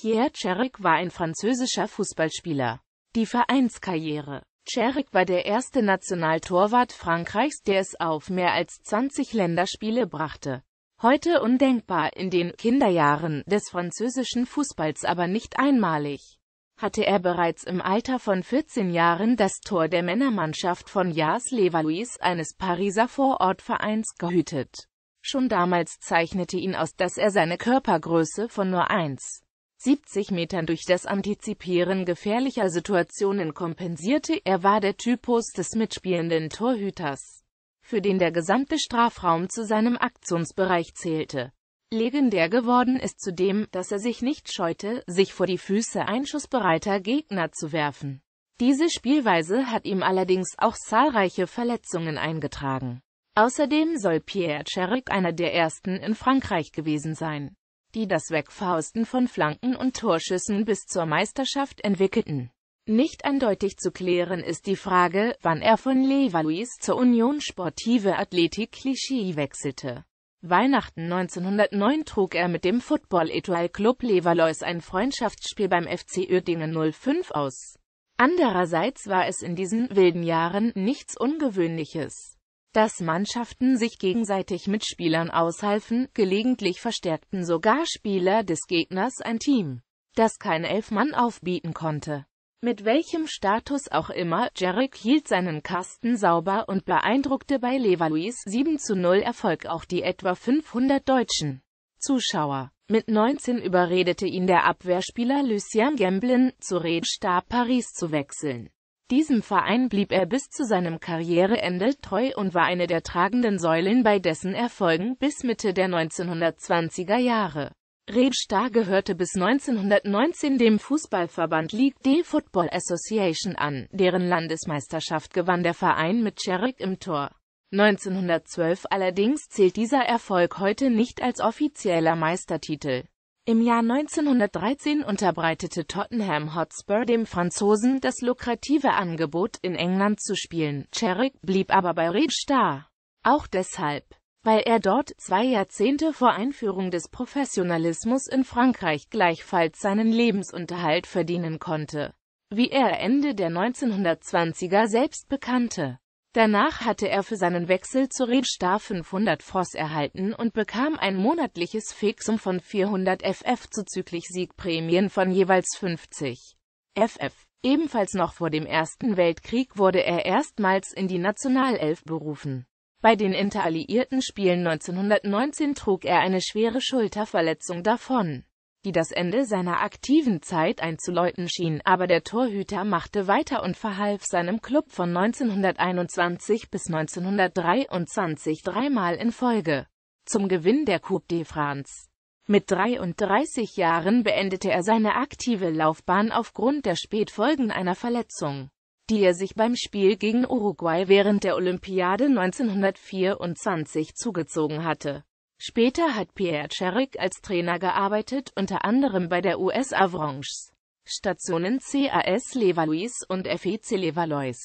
Pierre Czerek war ein französischer Fußballspieler. Die Vereinskarriere Czerek war der erste Nationaltorwart Frankreichs, der es auf mehr als 20 Länderspiele brachte. Heute undenkbar, in den Kinderjahren des französischen Fußballs aber nicht einmalig, hatte er bereits im Alter von 14 Jahren das Tor der Männermannschaft von Jas Levalois eines Pariser Vorortvereins, gehütet. Schon damals zeichnete ihn aus, dass er seine Körpergröße von nur 1 70 Metern durch das Antizipieren gefährlicher Situationen kompensierte. Er war der Typus des mitspielenden Torhüters, für den der gesamte Strafraum zu seinem Aktionsbereich zählte. Legendär geworden ist zudem, dass er sich nicht scheute, sich vor die Füße einschussbereiter Gegner zu werfen. Diese Spielweise hat ihm allerdings auch zahlreiche Verletzungen eingetragen. Außerdem soll Pierre Cheric einer der ersten in Frankreich gewesen sein, die das Wegfausten von Flanken und Torschüssen bis zur Meisterschaft entwickelten. Nicht eindeutig zu klären ist die Frage, wann er von Levalois zur Union Sportive Athletik Clichy wechselte. Weihnachten 1909 trug er mit dem Football Etoile Club Levalois ein Freundschaftsspiel beim FC Uerdingen 05 aus. Andererseits war es in diesen wilden Jahren nichts Ungewöhnliches dass Mannschaften sich gegenseitig mit Spielern aushalfen, gelegentlich verstärkten sogar Spieler des Gegners ein Team, das kein Elfmann aufbieten konnte. Mit welchem Status auch immer, Jarek hielt seinen Kasten sauber und beeindruckte bei Levaluis 7 zu 0 Erfolg auch die etwa 500 deutschen Zuschauer. Mit 19 überredete ihn der Abwehrspieler Lucien Gamblin, zu Red Paris zu wechseln. Diesem Verein blieb er bis zu seinem Karriereende treu und war eine der tragenden Säulen bei dessen Erfolgen bis Mitte der 1920er Jahre. Red Starr gehörte bis 1919 dem Fußballverband League D Football Association an, deren Landesmeisterschaft gewann der Verein mit Sherrick im Tor. 1912 allerdings zählt dieser Erfolg heute nicht als offizieller Meistertitel. Im Jahr 1913 unterbreitete Tottenham Hotspur dem Franzosen das lukrative Angebot, in England zu spielen. Carrick blieb aber bei Reed Star. Auch deshalb, weil er dort zwei Jahrzehnte vor Einführung des Professionalismus in Frankreich gleichfalls seinen Lebensunterhalt verdienen konnte, wie er Ende der 1920er selbst bekannte. Danach hatte er für seinen Wechsel zu Red Star 500 Voss erhalten und bekam ein monatliches Fixum von 400 FF zuzüglich Siegprämien von jeweils 50 FF. Ebenfalls noch vor dem Ersten Weltkrieg wurde er erstmals in die Nationalelf berufen. Bei den Interalliierten Spielen 1919 trug er eine schwere Schulterverletzung davon die das Ende seiner aktiven Zeit einzuläuten schien, aber der Torhüter machte weiter und verhalf seinem Club von 1921 bis 1923 dreimal in Folge zum Gewinn der Coupe de France. Mit 33 Jahren beendete er seine aktive Laufbahn aufgrund der Spätfolgen einer Verletzung, die er sich beim Spiel gegen Uruguay während der Olympiade 1924 zugezogen hatte. Später hat Pierre Cherik als Trainer gearbeitet, unter anderem bei der US Avranches, Stationen CAS Levallois und FEC Levallois.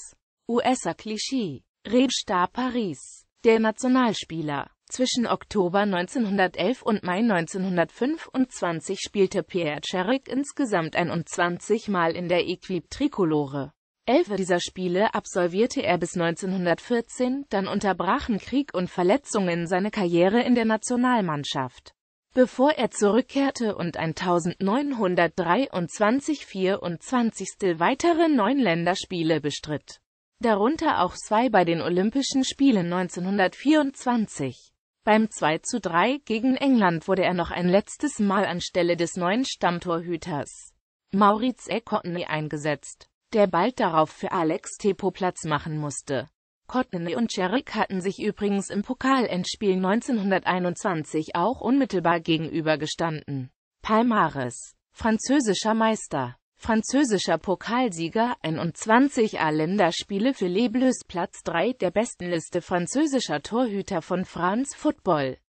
USA Clichy, Rebstar Paris, der Nationalspieler. Zwischen Oktober 1911 und Mai 1925 spielte Pierre Cherik insgesamt 21 Mal in der Equipe Tricolore. Elf dieser Spiele absolvierte er bis 1914, dann unterbrachen Krieg und Verletzungen seine Karriere in der Nationalmannschaft. Bevor er zurückkehrte und ein 1923 24. weitere neun Länderspiele bestritt. Darunter auch zwei bei den Olympischen Spielen 1924. Beim 2 zu 3 gegen England wurde er noch ein letztes Mal anstelle des neuen Stammtorhüters Maurice Ecotney eingesetzt der bald darauf für Alex Tepo Platz machen musste. Courtney und Cherick hatten sich übrigens im Pokalendspiel 1921 auch unmittelbar gegenübergestanden. Palmares, französischer Meister, französischer Pokalsieger, 21 A-Länderspiele für Les Bleus Platz 3 der besten Liste französischer Torhüter von France Football.